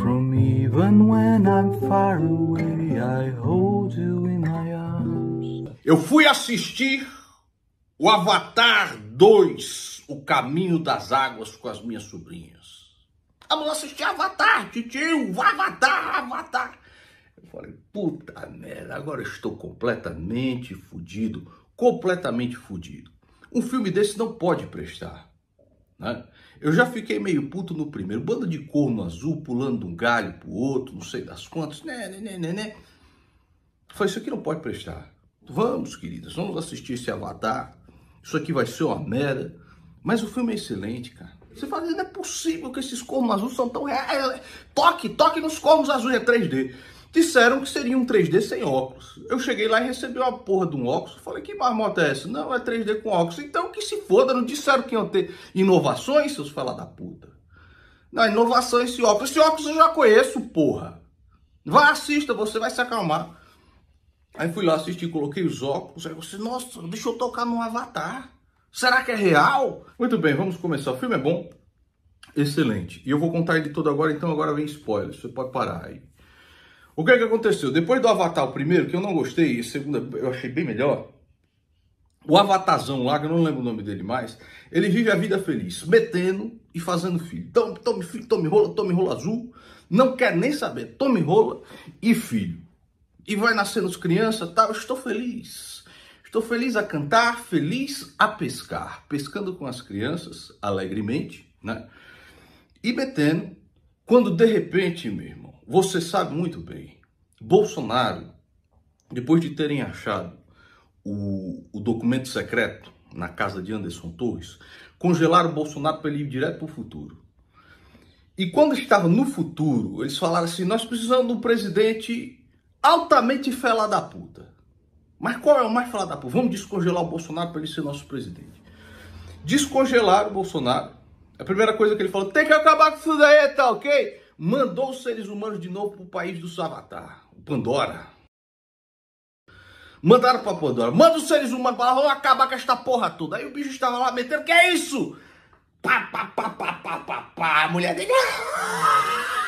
From even when I'm far away, I hold you in my arms. Eu fui assistir o Avatar 2, O Caminho das Águas, com as minhas sobrinhas. Vamos ah, assistir Avatar, titio, Avatar, Avatar. Eu falei, puta merda, agora estou completamente fudido, completamente fudido. Um filme desse não pode prestar. Né? Eu já fiquei meio puto no primeiro. Bando de corno azul pulando de um galho pro outro, não sei das quantas. Né, né, né, né, né. Falei, isso aqui não pode prestar. Vamos, queridas, vamos assistir esse Avatar. Isso aqui vai ser uma merda. Mas o filme é excelente, cara. Você fala, não é possível que esses cornos azuis são tão reais. Toque, toque nos cornos azuis, é 3D. Disseram que seria um 3D sem óculos. Eu cheguei lá e recebi uma porra de um óculos. Falei, que marmota é essa? Não, é 3D com óculos. Então que se foda, não disseram que iam ter inovações, seus fala da puta. Não, inovação esse óculos. Esse óculos eu já conheço, porra. Vá, assista, você vai se acalmar. Aí fui lá assistir, coloquei os óculos. Aí eu disse, nossa, deixa eu tocar num avatar. Será que é real? Muito bem, vamos começar. O filme é bom? Excelente. E eu vou contar ele todo agora, então agora vem spoiler. Você pode parar aí. O que é que aconteceu? Depois do Avatar, o primeiro, que eu não gostei, e o segundo eu achei bem melhor, o Avatarzão lá, que eu não lembro o nome dele mais, ele vive a vida feliz, metendo e fazendo filho. Tome, tome filho, tome rola, tome rola azul, não quer nem saber, tome rola e filho. E vai nascendo as crianças, tá? Eu estou feliz. Estou feliz a cantar, feliz a pescar. Pescando com as crianças, alegremente, né? E metendo, quando de repente, meu irmão, você sabe muito bem, Bolsonaro, depois de terem achado o, o documento secreto na casa de Anderson Torres, congelaram Bolsonaro para ele ir direto para o futuro. E quando estava no futuro, eles falaram assim: nós precisamos de um presidente altamente fela da puta. Mas qual é o mais fela da puta? Vamos descongelar o Bolsonaro para ele ser nosso presidente. Descongelaram o Bolsonaro. A primeira coisa que ele falou: tem que acabar com isso daí, tá ok? mandou os seres humanos de novo para o país do Savatar, o Pandora. Mandaram para Pandora, manda os seres humanos para lá, vamos acabar com esta porra toda. Aí o bicho estava lá metendo, que é isso? Pá, pá, pá, pá, pá, pá, pá. A mulher dele. Ah!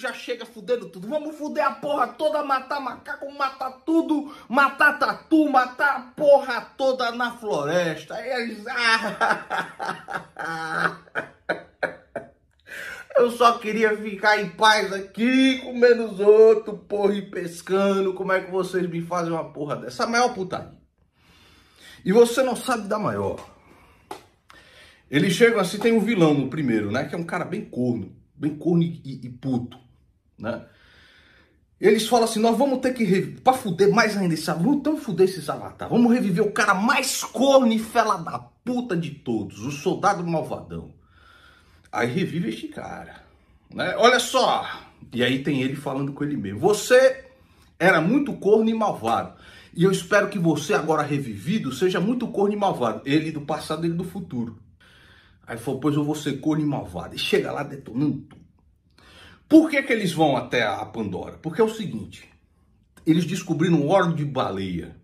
já chega fudendo tudo. Vamos fuder a porra toda, matar macaco, matar tudo, matar tatu, matar a porra toda na floresta. É Eu só queria ficar em paz aqui, comendo menos outro, porra, e pescando. Como é que vocês me fazem uma porra dessa? A maior putaria. E você não sabe da maior. Eles chegam assim, tem um vilão no primeiro, né? Que é um cara bem corno, bem corno e, e puto né? Eles falam assim, nós vamos ter que para fuder mais ainda esse avatar, então fuder esses avatar, vamos reviver o cara mais corno e fela da puta de todos, o soldado malvadão. Aí revive este cara, né? Olha só, e aí tem ele falando com ele mesmo, você era muito corno e malvado. E eu espero que você, agora revivido, seja muito corno e malvado. Ele do passado, ele do futuro. Aí falou, pois eu vou ser corno e malvado. E chega lá detonando tudo. Por que, que eles vão até a Pandora? Porque é o seguinte: eles descobriram óleo de baleia.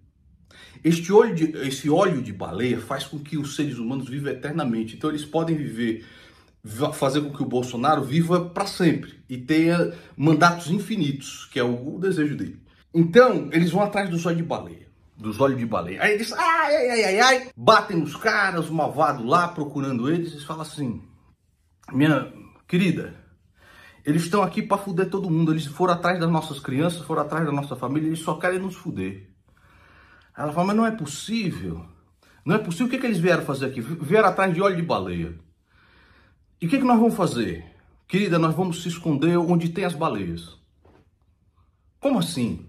Este óleo de, esse óleo de baleia faz com que os seres humanos vivam eternamente. Então eles podem viver, fazer com que o Bolsonaro viva para sempre e tenha mandatos infinitos, que é o, o, desejo dele. Então eles vão atrás do óleo de baleia. Dos olhos de baleia. Aí eles, ai, ai, ai, ai, ai, batem nos caras, o malvado lá procurando eles. Eles falam assim: Minha querida, eles estão aqui para fuder todo mundo. Eles foram atrás das nossas crianças, foram atrás da nossa família, eles só querem nos fuder. Ela fala, mas não é possível. Não é possível. O que, é que eles vieram fazer aqui? Vieram atrás de óleo de baleia. E o que, é que nós vamos fazer? Querida, nós vamos se esconder onde tem as baleias. Como assim?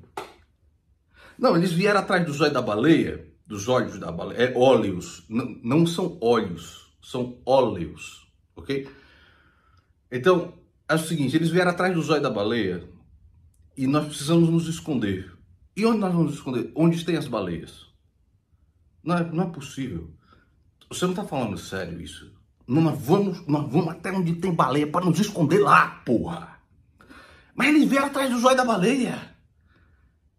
Não, eles vieram atrás dos olhos da baleia, dos olhos da baleia, é óleos, não, não são olhos, são óleos, ok? Então, é o seguinte, eles vieram atrás do zóio da baleia e nós precisamos nos esconder. E onde nós vamos nos esconder? Onde tem as baleias. Não é, não é possível. Você não está falando sério isso. nós, vamos, nós vamos até onde tem baleia para nos esconder lá, porra. Mas eles vieram atrás do zóio da baleia.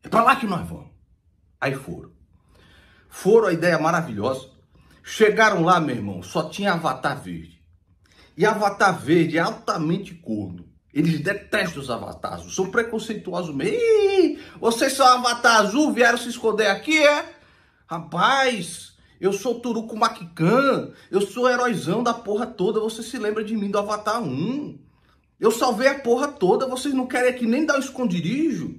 É para lá que nós vamos. Aí foram. Foram a ideia maravilhosa. Chegaram lá, meu irmão, só tinha avatar verde. E Avatar Verde é altamente corno. Eles detestam os avatares, são preconceituosos mesmo. Ih, vocês são avatar azul, vieram se esconder aqui, é? Rapaz, eu sou Turuco Maquican, eu sou heróizão da porra toda, você se lembra de mim do Avatar 1. Eu salvei a porra toda, vocês não querem aqui nem dar um esconderijo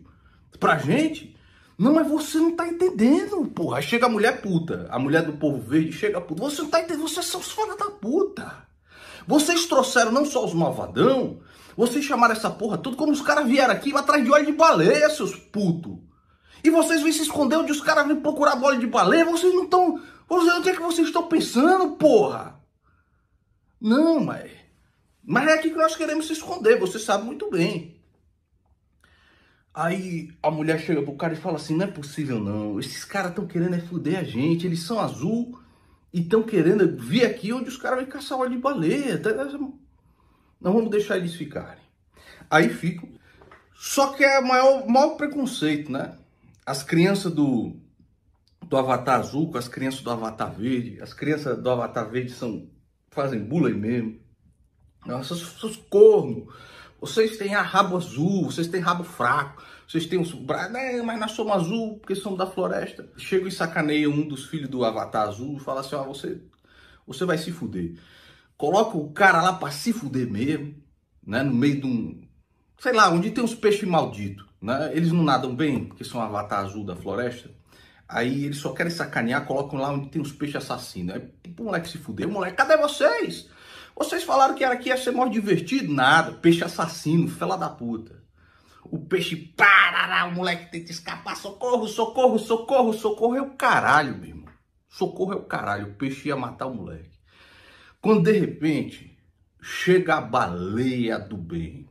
pra gente? Não, mas você não tá entendendo, porra. Chega a mulher puta, a mulher do povo verde chega puta. Você não tá entendendo, vocês são os fora da puta. Vocês trouxeram não só os malvadão, vocês chamaram essa porra tudo como os caras vieram aqui atrás de óleo de baleia, seus putos. E vocês vêm se esconder onde os caras vêm procurar óleo de baleia. Vocês não estão. Vocês, o que é que vocês estão pensando, porra? Não, mas. Mas é aqui que nós queremos se esconder, você sabe muito bem. Aí a mulher chega pro cara e fala assim: não é possível não, esses caras estão querendo é fuder a gente, eles são azul e estão querendo vir aqui onde os caras vão caçar óleo de baleia. Tá, tá, tá. Não vamos deixar eles ficarem. Aí ficam. Só que é o maior, maior preconceito, né? As crianças do, do Avatar Azul com as crianças do Avatar Verde. As crianças do Avatar Verde são, fazem bula e mesmo. Nossa, seus, cornos. Vocês têm rabo azul, vocês têm rabo fraco vocês têm uns braço, né, mas nós somos azul porque somos da floresta. Chega e sacaneia um dos filhos do Avatar Azul e fala assim: ó, ah, você, você vai se fuder. Coloca o cara lá pra se fuder mesmo, né? No meio de um. Sei lá, onde tem uns peixes malditos, né? Eles não nadam bem porque são Avatar Azul da floresta. Aí eles só querem sacanear, colocam lá onde tem uns peixes assassinos. Aí tipo, o moleque se fudeu, moleque, cadê vocês? Vocês falaram que era aqui ia ser mais divertido? Nada, peixe assassino, fela da puta o peixe, parará, o moleque tenta escapar, socorro, socorro, socorro, socorro, é o caralho, meu irmão. Socorro é o caralho, o peixe ia matar o moleque. Quando de repente chega a baleia do bem.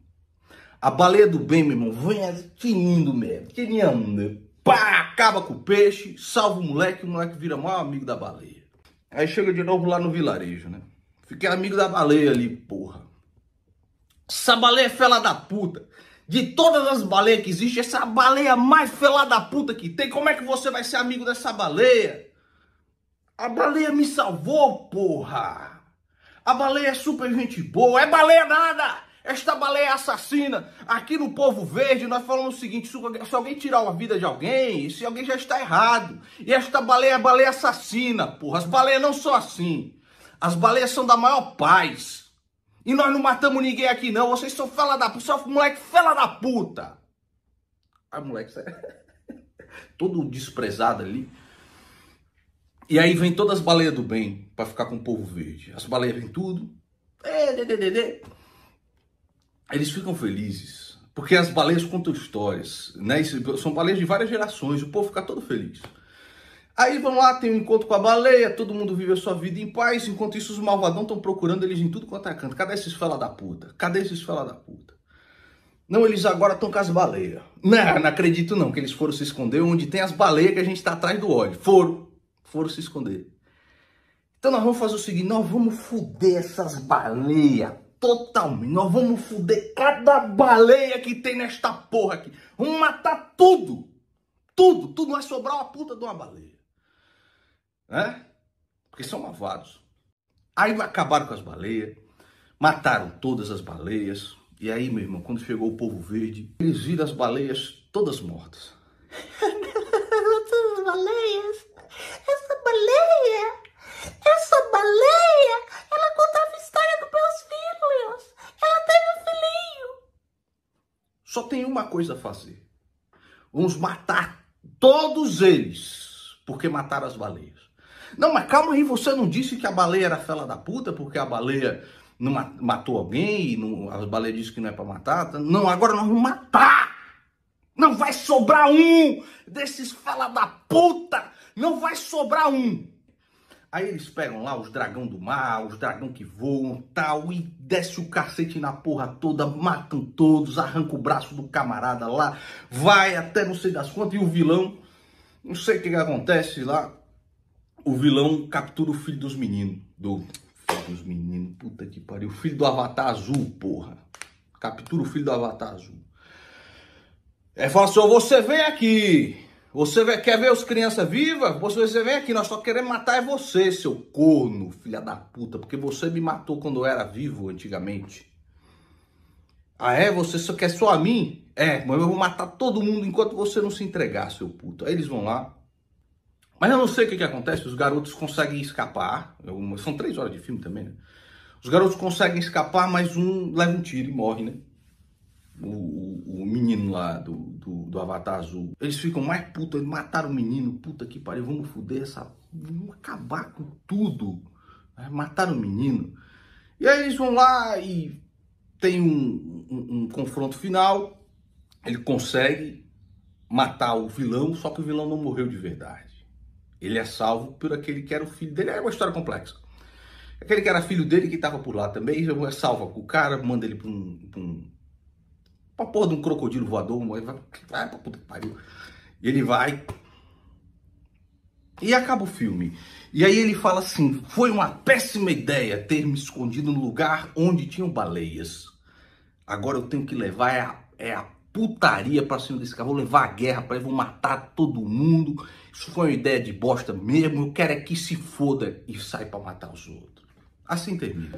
A baleia do bem, meu irmão, vem tinindo mesmo, tininhando, pá, acaba com o peixe, salva o moleque, o moleque vira maior amigo da baleia. Aí chega de novo lá no vilarejo, né? Fiquei amigo da baleia ali, porra. Essa baleia é fela da puta. De todas as baleias que existem, essa é a baleia mais felada da puta que tem. Como é que você vai ser amigo dessa baleia? A baleia me salvou, porra! A baleia é super gente boa, é baleia nada! Esta baleia é assassina. Aqui no Povo Verde, nós falamos o seguinte: se alguém tirar a vida de alguém, se alguém já está errado. E esta baleia é baleia assassina, porra. As baleias não são assim. As baleias são da maior paz. E nós não matamos ninguém aqui, não. Vocês são fela da puta, só moleque fela da puta. Aí, moleque, é sai. todo desprezado ali. E aí vem todas as baleias do bem para ficar com o povo verde. As baleias vêm tudo. É, Eles ficam felizes. Porque as baleias contam histórias, né? São baleias de várias gerações, o povo fica todo feliz. Aí vão lá, tem um encontro com a baleia, todo mundo vive a sua vida em paz, enquanto isso os malvadão estão procurando eles em tudo quanto é canto. Cadê esses fela da puta? Cadê esses fela da puta? Não, eles agora estão com as baleias. Não, não acredito não, que eles foram se esconder onde tem as baleias que a gente está atrás do óleo. Foram, foram se esconder. Então nós vamos fazer o seguinte, nós vamos fuder essas baleias totalmente. Nós vamos fuder cada baleia que tem nesta porra aqui. Vamos matar tudo. Tudo, tudo. Vai sobrar uma puta de uma baleia né? Porque são malvados. Aí acabaram com as baleias, mataram todas as baleias. E aí, meu irmão, quando chegou o povo verde, eles viram as baleias todas mortas. Todas as baleias? Essa baleia? Essa baleia? Ela contava a história dos meus filhos. Ela teve um filhinho. Só tem uma coisa a fazer. Vamos matar todos eles, porque mataram as baleias. Não, mas calma aí, você não disse que a baleia era fela da puta porque a baleia não matou alguém e não, as baleias dizem que não é para matar. Não, agora nós vamos matar. Não vai sobrar um desses fela da puta. Não vai sobrar um. Aí eles pegam lá os dragão do mar, os dragão que voam, tal, e desce o cacete na porra toda, matam todos, arranca o braço do camarada lá, vai até não sei das quantas, e o vilão, não sei o que, que acontece lá, o vilão captura o filho dos meninos. Do filho dos meninos, puta que pariu. O filho do Avatar Azul, porra. Captura o filho do Avatar Azul. É fala assim, você vem aqui. Você quer ver os crianças vivas? Você vem aqui, nós só queremos matar é você, seu corno, filha da puta, porque você me matou quando eu era vivo antigamente. Ah é? Você só quer só a mim? É, mas eu vou matar todo mundo enquanto você não se entregar, seu puto. Aí eles vão lá, mas eu não sei o que, que acontece, os garotos conseguem escapar. É são três horas de filme também, né? Os garotos conseguem escapar, mas um leva um tiro e morre, né? O, o, o menino lá do, do, do, Avatar Azul. Eles ficam mais putos, eles mataram o menino, puta que pariu, vamos foder essa. Vamos acabar com tudo. É, mataram o menino. E aí eles vão lá e tem um, um, um confronto final. Ele consegue matar o vilão, só que o vilão não morreu de verdade. Ele é salvo por aquele que era o filho dele. É uma história complexa. Aquele que era filho dele que estava por lá também é salvo. O cara manda ele para um, pra um pra porra de um crocodilo voador, vai, vai pra puta que pariu. E ele vai. E acaba o filme. E aí ele fala assim: foi uma péssima ideia ter me escondido no lugar onde tinham baleias. Agora eu tenho que levar é a, é a putaria pra cima desse cara, vou levar a guerra pra ele, vou matar todo mundo. Isso foi uma ideia de bosta mesmo, eu quero é que se foda e sai pra matar os outros. Assim termina.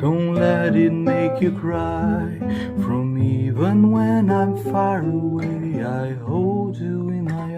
Don't let it make you cry from even when I'm far away. I hold you in my